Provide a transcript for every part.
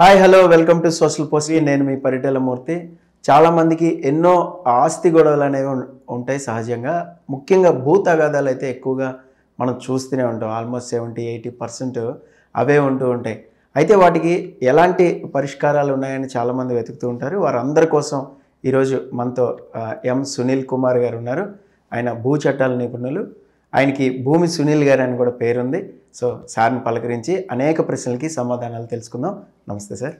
Hi hello welcome to social post నేను మీ పరిటలమూర్తి చాలామందికి ఎన్నో ఆస్తి గొడవలు అనేవి ఉంటాయి సహజంగా ముఖ్యంగా భూ తగాదాలు అయితే ఎక్కువగా మనం చూస్తూనే ఉంటాం ఆల్మోస్ట్ సెవెంటీ ఎయిటీ పర్సెంట్ అవే ఉంటూ ఉంటాయి అయితే వాటికి ఎలాంటి పరిష్కారాలు ఉన్నాయని చాలామంది వెతుకుతూ ఉంటారు వారందరి కోసం ఈరోజు మనతో ఎం సునీల్ కుమార్ గారు ఉన్నారు ఆయన భూ చట్టాల నిపుణులు ఆయనకి భూమి సునీల్ గారు అని కూడా పేరుంది సో సార్ని పలకరించి అనేక ప్రశ్నలకి సమాధానాలు తెలుసుకుందాం నమస్తే సార్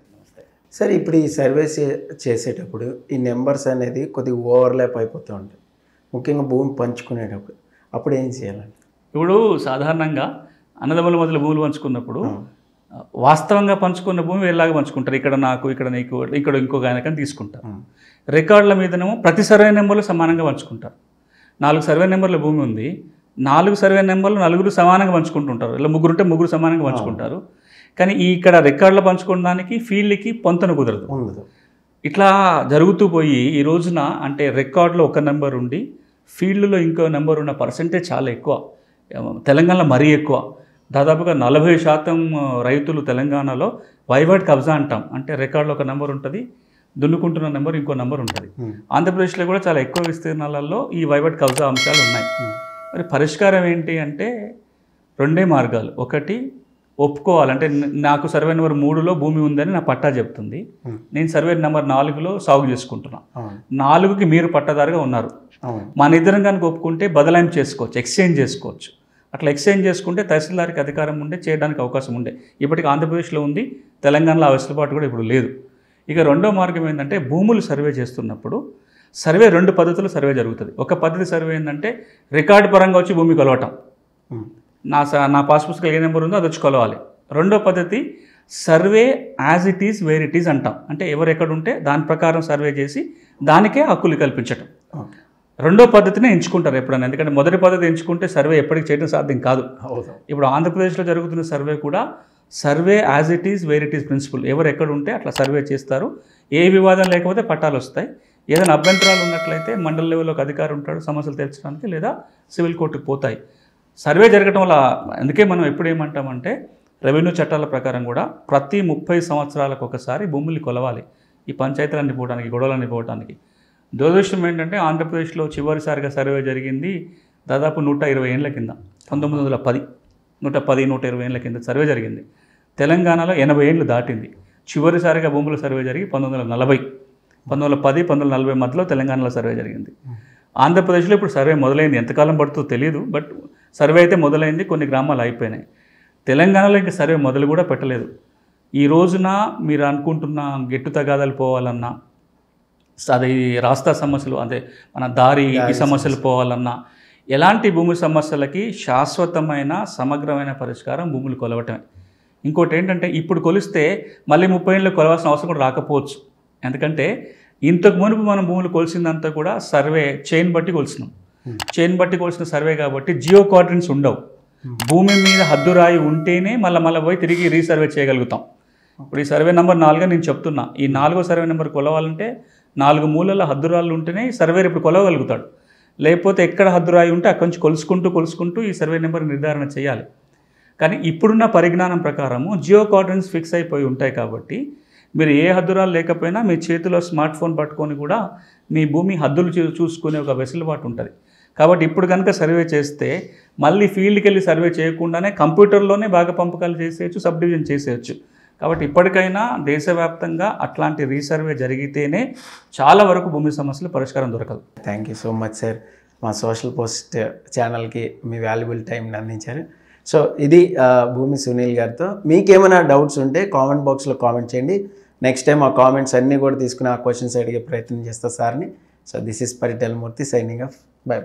సార్ ఇప్పుడు ఈ సర్వేస్ చేసేటప్పుడు ఈ నెంబర్స్ అనేది కొద్దిగా ఓవర్లాప్ అయిపోతూ ఉంటాయి ముఖ్యంగా భూమి పంచుకునేటప్పుడు అప్పుడు ఏం చేయాలండి ఇప్పుడు సాధారణంగా అన్నదమ్ముల మొదలు భూములు పంచుకున్నప్పుడు వాస్తవంగా పంచుకున్న భూమి ఎలాగ పంచుకుంటారు ఇక్కడ నాకు ఇక్కడ నీకు ఇక్కడ ఇంకో ఆయనకని తీసుకుంటారు రికార్డుల మీదనేమో ప్రతి సర్వే నెంబర్లు సమానంగా పంచుకుంటారు నాలుగు సర్వే నెంబర్ల భూమి ఉంది నాలుగు సర్వే నెంబర్లు నలుగురు సమానంగా పంచుకుంటుంటారు ఇలా ముగ్గురు ఉంటే ముగ్గురు సమానంగా పంచుకుంటారు కానీ ఇక్కడ రికార్డులు పంచుకోవడానికి ఫీల్డ్కి పొంతన కుదరదు ఇట్లా జరుగుతూ పోయి ఈ రోజున అంటే రికార్డులో ఒక నెంబర్ ఉండి ఫీల్డ్లో ఇంకో నెంబర్ ఉన్న పర్సంటేజ్ చాలా ఎక్కువ తెలంగాణలో మరీ ఎక్కువ దాదాపుగా నలభై శాతం రైతులు తెలంగాణలో వైవాట్ కబ్జా అంటాం అంటే రికార్డులో ఒక నెంబర్ ఉంటుంది దున్నుకుంటున్న నెంబర్ ఇంకో నెంబర్ ఉంటుంది ఆంధ్రప్రదేశ్లో కూడా చాలా ఎక్కువ విస్తీర్ణాలలో ఈ వైవర్డ్ కబ్జా అంశాలు ఉన్నాయి మరి పరిష్కారం ఏంటి అంటే రెండే మార్గాలు ఒకటి ఒప్పుకోవాలంటే నాకు సర్వే నెంబర్ మూడులో భూమి ఉందని నా పట్టా చెప్తుంది నేను సర్వే నెంబర్ నాలుగులో సాగు చేసుకుంటున్నా నాలుగుకి మీరు పట్టాదారుగా ఉన్నారు మన ఇద్దరం కనుక ఒప్పుకుంటే బదలాయింపు చేసుకోవచ్చు ఎక్స్చేంజ్ చేసుకోవచ్చు అట్లా ఎక్స్చేంజ్ చేసుకుంటే తహసీల్దార్కి అధికారం ఉండే చేయడానికి అవకాశం ఉండే ఇప్పటికి ఆంధ్రప్రదేశ్లో ఉంది తెలంగాణలో ఆ వెసులుబాటు కూడా ఇప్పుడు లేదు ఇక రెండో మార్గం ఏంటంటే భూములు సర్వే చేస్తున్నప్పుడు సర్వే రెండు పద్ధతులు సర్వే జరుగుతుంది ఒక పద్ధతి సర్వే ఏంటంటే రికార్డు పరంగా వచ్చి భూమి కొలవటం నా నా పుస్తకాలు ఏ నెంబర్ ఉందో అది వచ్చి కొలవాలి రెండో పద్ధతి survey as it is where it is అంటాం అంటే ఎవరు ఎక్కడ ఉంటే దాని ప్రకారం సర్వే చేసి దానికే హక్కులు కల్పించటం రెండో పద్ధతినే ఎంచుకుంటారు ఎప్పుడైనా ఎందుకంటే మొదటి పద్ధతి ఎంచుకుంటే సర్వే ఎప్పటికి చేయడం సాధ్యం కాదు ఇప్పుడు ఆంధ్రప్రదేశ్లో జరుగుతున్న సర్వే కూడా survey as it is where it is principle ఎవరు ఎక్కడ ఉంటే అట్లా సర్వే చేస్తారు ఏ వివాదం లేకపోతే పట్టాలు వస్తాయి ఏదైనా అభ్యంతరాలు ఉన్నట్లయితే మండల లెవెల్లో అధికారం ఉంటాడు సమస్యలు తెలుసుకోవడానికి లేదా సివిల్ కోర్టుకు పోతాయి సర్వే జరగడం వల్ల అందుకే మనం ఎప్పుడు ఏమంటామంటే రెవెన్యూ చట్టాల ప్రకారం కూడా ప్రతి ముప్పై సంవత్సరాలకు ఒకసారి భూముల్ని కొలవాలి ఈ పంచాయతీలన్నీ పోవడానికి గొడవలన్నీ పోవడానికి దురదృష్టం ఏంటంటే ఆంధ్రప్రదేశ్లో చివరిసారిగా సర్వే జరిగింది దాదాపు నూట ఇరవై ఏళ్ళ కింద పంతొమ్మిది వందల పది నూట పది నూట ఇరవై ఏళ్ళ కింద సర్వే జరిగింది తెలంగాణలో ఎనభై ఏళ్ళు దాటింది చివరిసారిగా భూముల సర్వే జరిగి పంతొమ్మిది వందల నలభై పంతొమ్మిది వందల పది పంతొమ్మిది వందల నలభై మధ్యలో తెలంగాణలో సర్వే జరిగింది ఆంధ్రప్రదేశ్లో ఇప్పుడు సర్వే మొదలైంది ఎంతకాలం పడుతుందో తెలియదు బట్ సర్వే అయితే మొదలైంది కొన్ని గ్రామాలు అయిపోయినాయి తెలంగాణలో ఇంకా సర్వే మొదలు కూడా పెట్టలేదు ఈ రోజున మీరు అనుకుంటున్న గెట్టు తగాదాలు పోవాలన్నా అది రాస్తా సమస్యలు అదే మన దారి ఈ సమస్యలు పోవాలన్నా ఎలాంటి భూమి సమస్యలకి శాశ్వతమైన సమగ్రమైన పరిష్కారం భూములు కొలవటమే ఇంకోటి ఏంటంటే ఇప్పుడు కొలిస్తే మళ్ళీ ముప్పై ఏళ్ళు కొలవాల్సిన అవసరం కూడా రాకపోవచ్చు ఎందుకంటే ఇంతకు మునుపు మనం భూములు కొలిసిందంతా కూడా సర్వే చైన్ బట్టి కొలిసినాం చైన్ hmm. బట్టి కొలిసిన సర్వే కాబట్టి జియో క్వార్టన్స్ ఉండవు hmm. భూమి మీద హద్దురాయి ఉంటేనే మళ్ళీ మళ్ళీ పోయి తిరిగి రీసర్వే చేయగలుగుతాం ఇప్పుడు ఈ సర్వే నెంబర్ నాలుగు నేను చెప్తున్నా ఈ నాలుగో సర్వే నెంబర్ కొలవాలంటే నాలుగు మూలల హద్దురాళ్ళు ఉంటేనే ఈ సర్వేర్ ఇప్పుడు కొలవగలుగుతాడు లేకపోతే ఎక్కడ హద్దురాయి ఉంటే అక్కడి నుంచి కొలుసుకుంటూ కొలుసుకుంటూ ఈ సర్వే నెంబర్ నిర్ధారణ చేయాలి కానీ ఇప్పుడున్న పరిజ్ఞానం ప్రకారము జియో కార్డన్స్ ఫిక్స్ అయిపోయి ఉంటాయి కాబట్టి మీరు ఏ హద్దురాలు లేకపోయినా మీ చేతిలో స్మార్ట్ ఫోన్ పట్టుకొని కూడా మీ భూమి హద్దులు చూసుకునే ఒక వెసులుబాటు ఉంటుంది కాబట్టి ఇప్పుడు కనుక సర్వే చేస్తే మళ్ళీ ఫీల్డ్కి వెళ్ళి సర్వే చేయకుండానే కంప్యూటర్లోనే బాగా పంపకాలు చేసేయచ్చు సబ్ డివిజన్ చేసేయచ్చు కాబట్టి ఇప్పటికైనా దేశవ్యాప్తంగా అట్లాంటి రీసర్వే జరిగితేనే చాలా వరకు భూమి సమస్యలు పరిష్కారం దొరకదు thank you so much sir మా సోషల్ పోస్ట్ ఛానల్కి మీ వాల్యుబుల్ టైంని అందించారు సో ఇది భూమి సునీల్ గారితో మీకేమైనా డౌట్స్ ఉంటే కామెంట్ బాక్స్లో కామెంట్ చేయండి నెక్స్ట్ టైం ఆ కామెంట్స్ అన్నీ కూడా తీసుకుని ఆ క్వశ్చన్స్ అడిగే ప్రయత్నం చేస్తా సార్ని so this is Parital Murthy signing off by